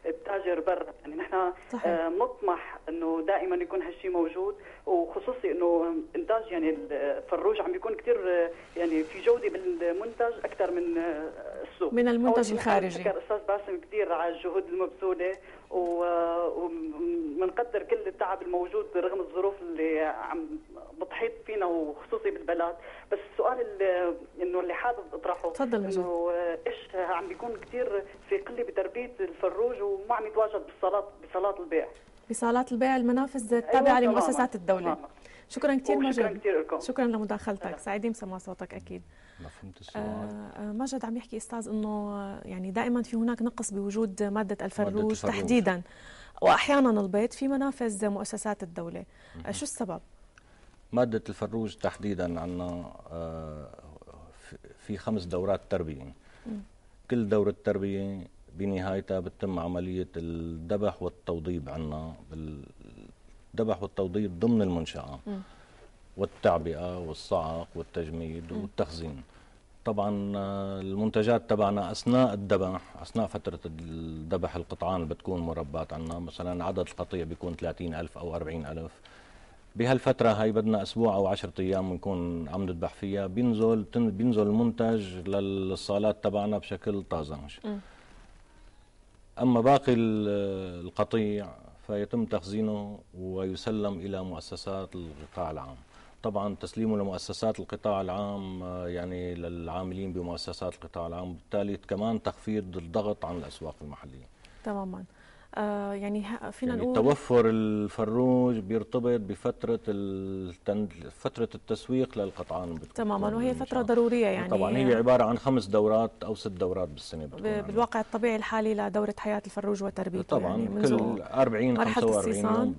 التاجر برا يعني نحن نطمح آه، انه دائما يكون هالشيء موجود وخصوصي انه انتاج يعني الفروج عم بيكون كثير يعني في جوده بالمنتج اكثر من نفسه من المنتج الخارجي شكر استاذ باسم كثير على الجهود المبذوله ومنقدر كل التعب الموجود رغم الظروف اللي عم بتحيط فينا وخصوصي بالبلد بس السؤال اللي انه اللي حابب اطرحه تفضل انه ايش عم بيكون كثير في قله بتربيه الفروج وما عم يتواجد بالصالات بصالات البيع بصالات البيع المنافذ أيوة، التابعه أيوة لمؤسسات الدوله تماما. شكرا كثير مجد شكرا لكم شكرا لمداخلتك سعيدين بسماع صوتك اكيد فهمت آه، السؤال آه مجد عم يحكي استاذ انه آه، يعني دائما في هناك نقص بوجود ماده الفروج مادة تحديدا واحيانا البيض في منافذ مؤسسات الدوله آه شو السبب ماده الفروج تحديدا عندنا آه، في خمس دورات تربيه كل دورة تربية بنهايتها بتتم عملية الذبح والتوضيب عنا الذبح والتوضيب ضمن المنشأة م. والتعبئة والصعق والتجميد م. والتخزين طبعا آه، المنتجات تبعنا اثناء الذبح اثناء فتره الذبح القطعان اللي بتكون مربات عنا مثلا عدد القطيع بيكون 30000 او 40000 بهالفتره هاي بدنا اسبوع او 10 ايام بنكون عم نذبح فيها بينزل بينزل المنتج للصالات تبعنا بشكل طازج اما باقي القطيع فيتم تخزينه ويسلم إلى مؤسسات القطاع العام طبعا تسليمه لمؤسسات القطاع العام آه، يعني للعاملين بمؤسسات القطاع العام بالتالي كمان تخفيض الضغط عن الأسواق المحلية تماما آه، يعني فينا يعني نقول توفر الفروج بيرتبط بفتره التند... فتره التسويق للقطعان تماما وهي فتره ضروريه يعني طبعا هي عباره عن خمس دورات او ست دورات بالسنه بالواقع الطبيعي الحالي لدوره حياه الفروج وتربيته طبعا يعني كل 40 45 يوم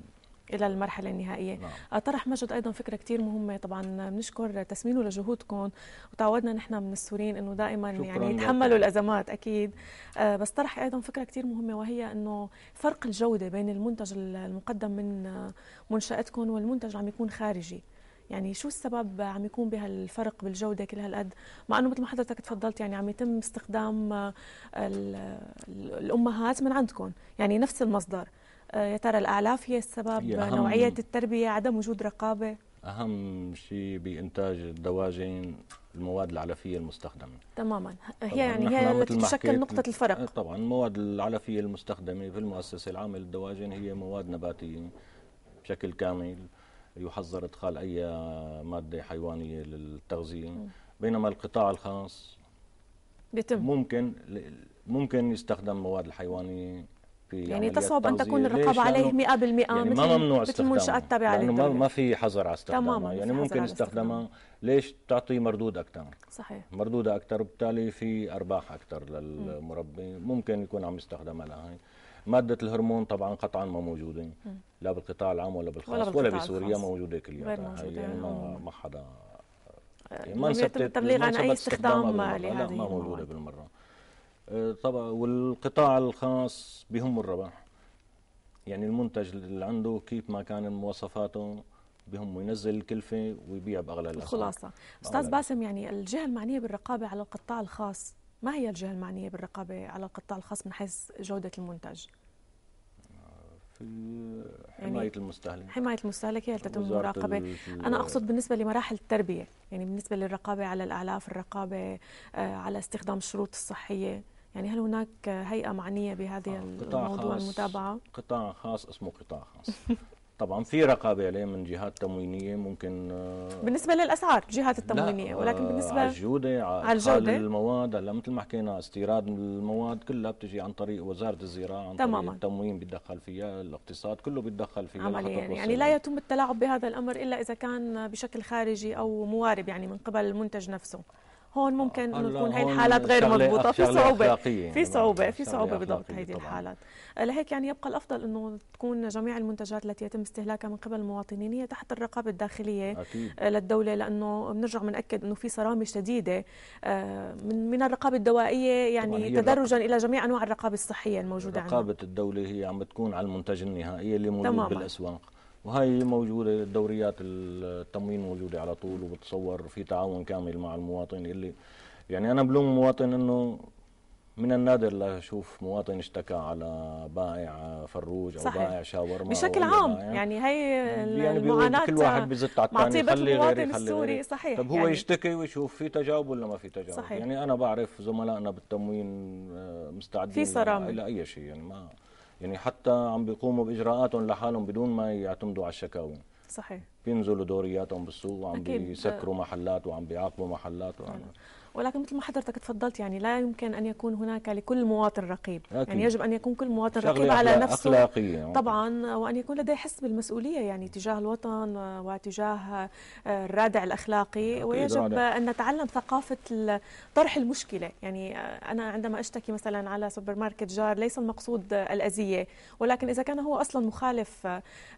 الى المرحله النهائيه نعم. آه، طرح مجد ايضا فكره كثير مهمه طبعا بنشكر تسمينه لجهودكم وتعودنا نحن من السوريين انه دائما يعني يتحملوا لك. الازمات اكيد آه، بس طرح ايضا فكره كثير مهمه وهي انه فرق الجوده بين المنتج المقدم من منشاتكم والمنتج اللي عم يكون خارجي يعني شو السبب عم يكون بهالفرق بالجوده كل هالقد مع انه مثل ما حضرتك تفضلت يعني عم يتم استخدام الامهات من عندكم يعني نفس المصدر آه، يا ترى الاعلاف هي السبب نوعيه التربيه عدم وجود رقابه اهم شيء بانتاج الدواجن المواد العلفيه المستخدمه تماما هي يعني هي التي تشكل نقطه الفرق إيه، طبعا المواد العلفيه المستخدمه في المؤسسه العامه للدواجن هي مواد نباتيه بشكل كامل يحظر ادخال اي ماده حيوانيه للتغذيه بينما القطاع الخاص بيتم ممكن ممكن يستخدم مواد الحيوانيه يعني تصعب ان تكون الرقابه عليه 100% يعني ما ممنوع مثل المنشات التابعه لانه ما ما في حظر على استخدامها تماما يعني ممكن استخدامها ليش تعطي مردود اكثر صحيح مردوده اكثر وبالتالي في ارباح اكثر للمربي ممكن يكون عم يستخدمها لهي مادة الهرمون طبعا قطعا ما موجودة لا بالقطاع العام ولا بالخاص ولا, ولا بسوريا موجودة كل يوم يعني ما آه. ما حدا آه، ما نثبت التبليغ عن اي استخدام لهذه لا ما موجودة بالمرة آه، طبعا والقطاع الخاص بهم الربح يعني المنتج اللي عنده كيف ما كان مواصفاته بهم ينزل الكلفة ويبيع بأغلى الأسعار الخلاصة أستاذ باسم يعني الجهة المعنية بالرقابة على القطاع الخاص ما هي الجهة المعنية بالرقابة على القطاع الخاص من حيث جودة المنتج؟ في يعني حماية يعني المستهلك حماية المستهلك هي تتم المراقبة أنا أقصد بالنسبة لمراحل التربية يعني بالنسبة للرقابة على الأعلاف الرقابة آه، على استخدام الشروط الصحية يعني هل هناك هيئه معنيه بهذه آه، الموضوع خاص المتابعه؟ قطاع خاص اسمه قطاع خاص *laughs* طبعا في رقابه عليه من جهات تموينيه ممكن آه، بالنسبه للاسعار جهات التموينيه ولكن بالنسبه على الجوده على الجوده المواد هلا مثل ما حكينا استيراد المواد كلها بتجي عن طريق وزاره الزراعه عن تماما. طريق التموين بيتدخل فيها الاقتصاد كله بيتدخل فيها عمليا يعني, يعني لا يتم التلاعب بهذا الامر الا اذا كان بشكل خارجي او موارب يعني من قبل المنتج نفسه هون آه، ممكن انه تكون هي الحالات غير مضبوطه في نعم، صعوبه في صعوبه في صعوبه بضبط هذه الحالات آه، لهيك يعني يبقى الافضل انه تكون جميع المنتجات التي يتم استهلاكها من قبل المواطنين هي تحت الرقابه الداخليه آه، أكيد. للدوله لانه بنرجع بناكد انه في صرامه شديده من من الرقابه الدوائيه يعني تدرجا الى جميع انواع الرقابه الصحيه الموجوده عندنا رقابه الدوله هي عم بتكون على المنتج النهائي اللي موجود بالاسواق وهي موجوده دوريات التموين موجوده على طول وبتصور في تعاون كامل مع المواطن اللي يعني انا بلوم مواطن انه من النادر لاشوف مواطن اشتكى على بائع فروج او صحيح. بائع شاورما بشكل عام يعني, يعني هي يعني, يعني المعاناه كل واحد بزت على الثاني خلي غيري خلي السوري صحيح طب هو يعني يشتكي ويشوف في تجاوب ولا ما في تجاوب صحيح. يعني انا بعرف زملائنا بالتموين آه، مستعدين في صرامه لاي شيء يعني ما يعني حتى عم بيقوموا باجراءاتهم لحالهم بدون ما يعتمدوا على الشكاوي صحيح بينزلوا دورياتهم بالسوق وعم بيسكروا محلات وعم بيعاقبوا محلات وعم ولكن مثل ما حضرتك تفضلت يعني لا يمكن ان يكون هناك لكل مواطن رقيب يعني أكيد. يعني يجب ان يكون كل مواطن رقيب على نفسه أخلاقية. طبعا وان يكون لديه حس بالمسؤوليه يعني تجاه الوطن وتجاه آه، الرادع الاخلاقي ويجب رادع. آه، ان نتعلم ثقافه طرح المشكله يعني آه، انا عندما اشتكي مثلا على سوبر ماركت جار ليس المقصود الاذيه ولكن اذا كان هو اصلا مخالف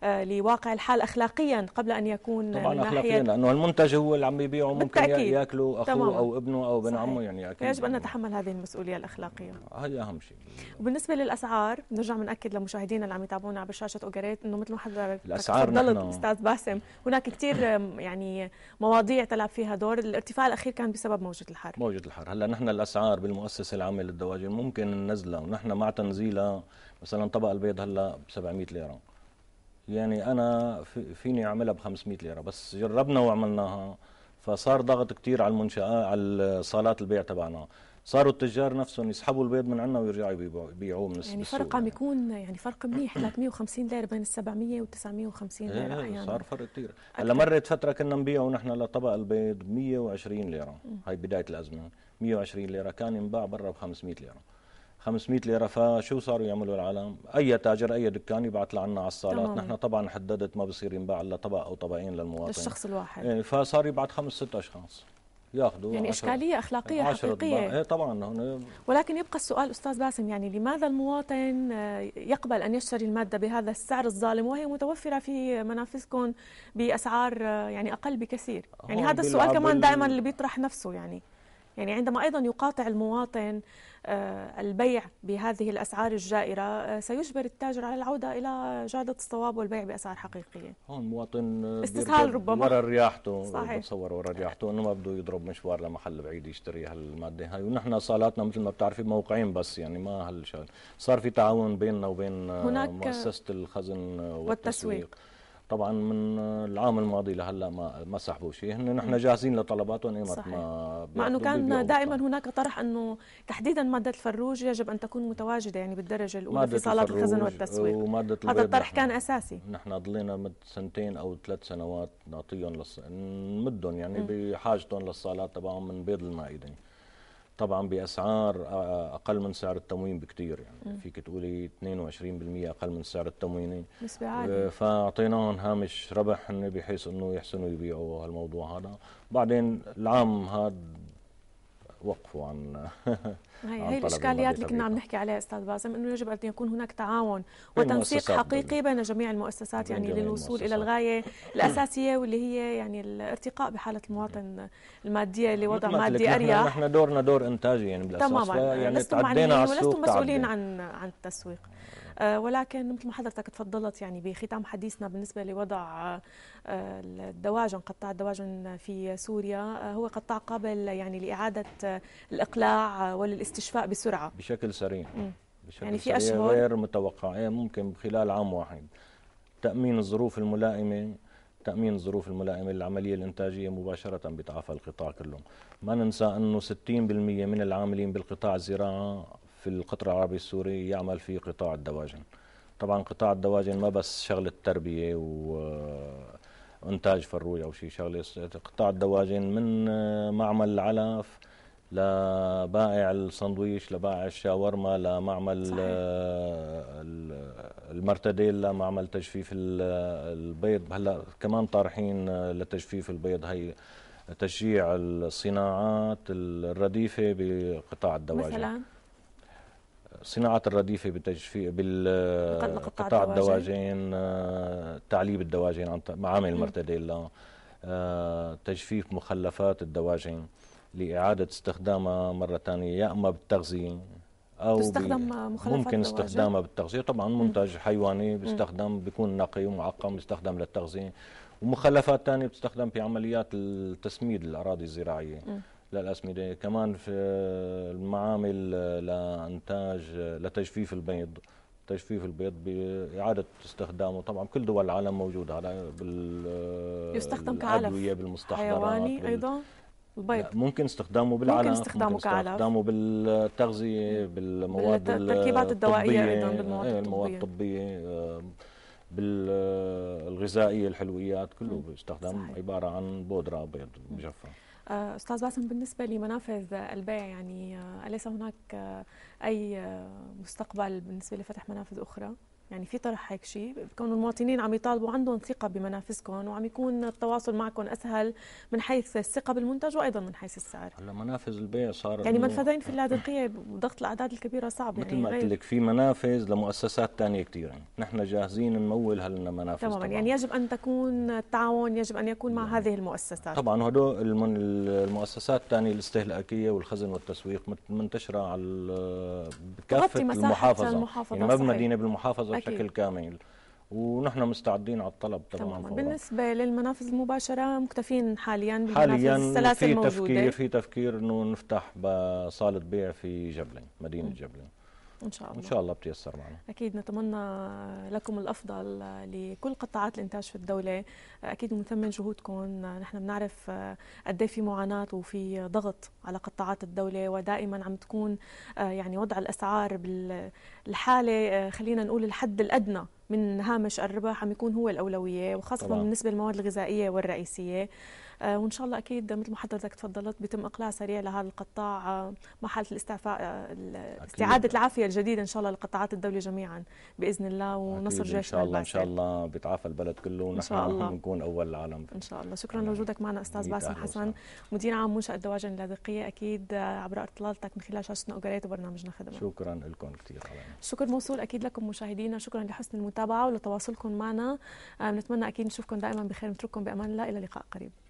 لواقع الحال اخلاقيا قبل ان يكون طبعا اخلاقيا لانه المنتج هو اللي عم يبيعه ممكن ياكله اخوه او ابنه او بين عمه يعني اكيد يجب ان يعني. نتحمل هذه المسؤوليه الاخلاقيه هي اهم شيء وبالنسبه للاسعار بنرجع بناكد لمشاهدينا اللي عم يتابعونا على شاشه اوجريت انه مثل ما حضرتك الاسعار استاذ باسم هناك كثير يعني مواضيع تلعب فيها دور الارتفاع الاخير كان بسبب موجه الحر موجه الحر هلا نحن الاسعار بالمؤسسه العامه للدواجن ممكن ننزلها ونحن مع تنزيلها مثلا طبق البيض هلا ب 700 ليره يعني انا فيني اعملها ب 500 ليره بس جربنا وعملناها فصار ضغط كتير على المنشآت على صالات البيع تبعنا صاروا التجار نفسهم يسحبوا البيض من عندنا ويرجعوا يبيعوه من يعني فرق عم يعني. يكون يعني فرق منيح 350 *coughs* ليره بين ال 700 و 950 ليره احيانا يعني صار فرق كثير هلا مرت فتره كنا نبيع نحن لطبق البيض 120 ليره هاي بدايه الازمه 120 ليره كان ينباع برا ب 500 ليره 500 ليره فشو صاروا يعملوا العالم؟ اي تاجر اي دكان يبعث لعنا على الصالات، نحن طبعا حددت ما بصير ينباع الا طبق او طبقين للمواطن الشخص الواحد يعني فصار يبعث خمس ست اشخاص ياخذوا يعني اشكاليه اخلاقيه حقيقيه ايه طبعا هنا ولكن يبقى السؤال استاذ باسم يعني لماذا المواطن آه، يقبل ان يشتري الماده بهذا السعر الظالم وهي متوفره في منافسكم باسعار آه، يعني اقل بكثير يعني آه، هذا السؤال كمان دائما اللي بيطرح نفسه يعني يعني عندما أيضا يقاطع المواطن آه، البيع بهذه الأسعار الجائرة آه، سيجبر التاجر على العودة إلى جادة الصواب والبيع بأسعار حقيقية هون مواطن استسهال ربما ورا رياحته صحيح بتصور ورا رياحته أنه ما بده يضرب مشوار لمحل بعيد يشتري هالمادة هاي ونحن صالاتنا مثل ما بتعرفي موقعين بس يعني ما هالشغل صار في تعاون بيننا وبين آه، مؤسسة الخزن والتسويق, والتسويق. طبعا من العام الماضي لهلا ما ما سحبوا شيء هن نحن جاهزين لطلباتهم ايمت ما مع انه كان دائما هناك طرح انه تحديدا ماده الفروج يجب ان تكون متواجده يعني بالدرجه الاولى في صالات الخزن والتسويق ومادة هذا الطرح كان اساسي نحن ضلينا مد سنتين او ثلاث سنوات نعطيهم لص... نمدهم يعني بحاجتهم للصالات تبعهم من بيض المائده طبعا باسعار اقل من سعر التموين بكثير يعني م. فيك تقولي 22% اقل من سعر التموين نسبة آه، عالية فاعطيناهم هامش ربح بحيث انه يحسنوا يبيعوا هالموضوع هذا بعدين العام هذا وقفوا عن هي هي الاشكاليات اللي كنا عم نحكي عليها استاذ باسم انه يجب ان يكون هناك تعاون وتنسيق حقيقي بين جميع المؤسسات يعني للوصول الى الغايه *coughs* الاساسيه واللي هي يعني الارتقاء بحاله المواطن الماديه لوضع مادي اريح نحن دورنا دور انتاجي يعني بالاساس تماما يعني لستم تعدينا على السوق مسؤولين عن عن التسويق آه، ولكن مثل ما حضرتك تفضلت يعني بختام حديثنا بالنسبه لوضع آه، الدواجن قطاع الدواجن في سوريا آه، هو قطاع قابل يعني لاعاده الاقلاع وللاستشفاء بسرعه بشكل سريع بشكل يعني في أشهر غير متوقع إيه، ممكن خلال عام واحد تأمين الظروف الملائمة تأمين الظروف الملائمة للعملية الإنتاجية مباشرة بيتعافى القطاع كله ما ننسى أنه 60% من العاملين بالقطاع الزراعة في القطر العربي السوري يعمل في قطاع الدواجن طبعا قطاع الدواجن ما بس شغله تربيه وانتاج فروج او شيء شغله قطاع الدواجن من معمل العلف لبائع السندويش لبائع الشاورما لمعمل صحيح. المرتديل لمعمل تجفيف البيض هلا كمان طارحين لتجفيف البيض هي تشجيع الصناعات الرديفه بقطاع الدواجن مثلا صناعة الرديفة بالتجفيف بالقطاع الدواجن آه، تعليب الدواجن عن معامل المرتديلا آه، تجفيف مخلفات الدواجن لإعادة استخدامها مرة ثانية يا إما بالتغذية أو تستخدم مخلفات ممكن استخدامها بالتغذية طبعا منتج حيواني بيستخدم بيكون نقي ومعقم بيستخدم للتغذية ومخلفات ثانية بتستخدم في عمليات التسميد الأراضي الزراعية م. للأسمدة كمان في المعامل آه، لإنتاج آه، لتجفيف البيض تجفيف البيض بإعادة استخدامه طبعا كل دول العالم موجود على بال آه، يستخدم كعلف بالمستحضرات حيواني بال... أيضا البيض ممكن استخدامه بالعلف ممكن استخدامه ممكن كعلف استخدامه بالتغذية بالمواد التركيبات الدوائية أيضا بالمواد إيه، الطبية المواد الطبية بالغذائية الحلويات كله باستخدام عبارة عن بودرة بيض مجفف آه، استاذ باسم بالنسبه لمنافذ البيع يعني آه، اليس هناك آه، اي مستقبل بالنسبه لفتح منافذ اخرى؟ يعني في طرح هيك شيء كون المواطنين عم يطالبوا عندهم ثقه بمنافسكم وعم يكون التواصل معكم اسهل من حيث الثقه بالمنتج وايضا من حيث السعر هلا منافذ البيع صار يعني منفذين في اللاذقيه وضغط الاعداد الكبيره صعب مثل يعني ما قلت لك في منافذ لمؤسسات ثانيه كثيره يعني نحن جاهزين نمول هلنا منافذ تماما يعني يجب ان تكون التعاون يجب ان يكون مع نعم. هذه المؤسسات طبعا هدول المؤسسات الثانيه الاستهلاكيه والخزن والتسويق منتشره على بكافه المحافظه, المحافظة يعني ما بمدينه بالمحافظه بشكل كامل ونحن مستعدين على الطلب طبعا بالنسبه للمنافذ المباشره مكتفين حاليا بالمنافذ حاليا السلاسل في تفكير في تفكير انه نفتح بصاله بيع في جبلين مدينه جبلين ان شاء الله ان شاء الله بتيسر معنا اكيد نتمنى لكم الافضل لكل قطاعات الانتاج في الدوله اكيد بنثمن جهودكم نحن بنعرف قد إيه في معاناه وفي ضغط على قطاعات الدوله ودائما عم تكون آه، يعني وضع الاسعار بالحاله آه، خلينا نقول الحد الادنى من هامش الربح عم يكون هو الاولويه وخاصه طبعا. بالنسبه للمواد الغذائيه والرئيسيه آه، وان شاء الله اكيد مثل ما حضرتك تفضلت بيتم اقلاع سريع لهذا القطاع آه، مع حاله الاستعفاء آه، استعاده العافيه الجديده ان شاء الله لقطاعات الدوله جميعا باذن الله ونصر جيشنا ان شاء الله ان شاء الله بيتعافى البلد كله ونحن ان شاء الله بنكون اول العالم ان شاء الله شكرا لوجودك معنا استاذ باسم حسن مدير عام منشاه الدواجن اللاذقيه اكيد عبر اطلالتك من خلال شاشتنا اوغريت وبرنامجنا خدمه شكرا لكم كثير شكر موصول اكيد لكم مشاهدينا شكرا لحسن المتابعه ولتواصلكم معنا نتمنى اكيد نشوفكم دائما بخير نترككم بامان الله الى لقاء قريب